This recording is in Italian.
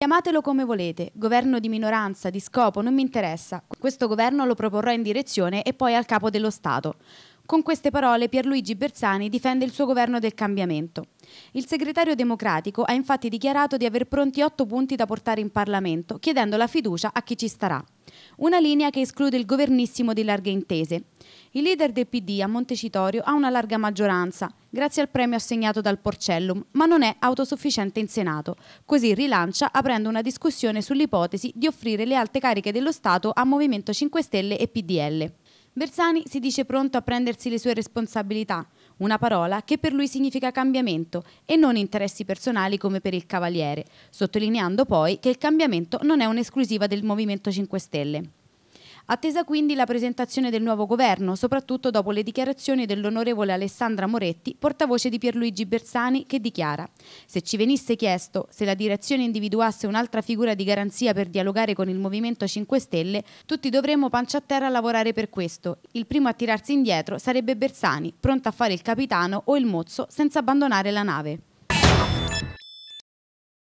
Chiamatelo come volete, governo di minoranza, di scopo, non mi interessa. Questo governo lo proporrò in direzione e poi al capo dello Stato. Con queste parole Pierluigi Bersani difende il suo governo del cambiamento. Il segretario democratico ha infatti dichiarato di aver pronti otto punti da portare in Parlamento, chiedendo la fiducia a chi ci starà. Una linea che esclude il governissimo di larghe intese. Il leader del PD a Montecitorio ha una larga maggioranza, grazie al premio assegnato dal Porcellum, ma non è autosufficiente in Senato. Così rilancia aprendo una discussione sull'ipotesi di offrire le alte cariche dello Stato a Movimento 5 Stelle e PDL. Bersani si dice pronto a prendersi le sue responsabilità, una parola che per lui significa cambiamento e non interessi personali come per il Cavaliere, sottolineando poi che il cambiamento non è un'esclusiva del Movimento 5 Stelle. Attesa quindi la presentazione del nuovo governo, soprattutto dopo le dichiarazioni dell'onorevole Alessandra Moretti, portavoce di Pierluigi Bersani, che dichiara «Se ci venisse chiesto se la direzione individuasse un'altra figura di garanzia per dialogare con il Movimento 5 Stelle, tutti dovremmo pancia a terra lavorare per questo. Il primo a tirarsi indietro sarebbe Bersani, pronto a fare il capitano o il mozzo senza abbandonare la nave».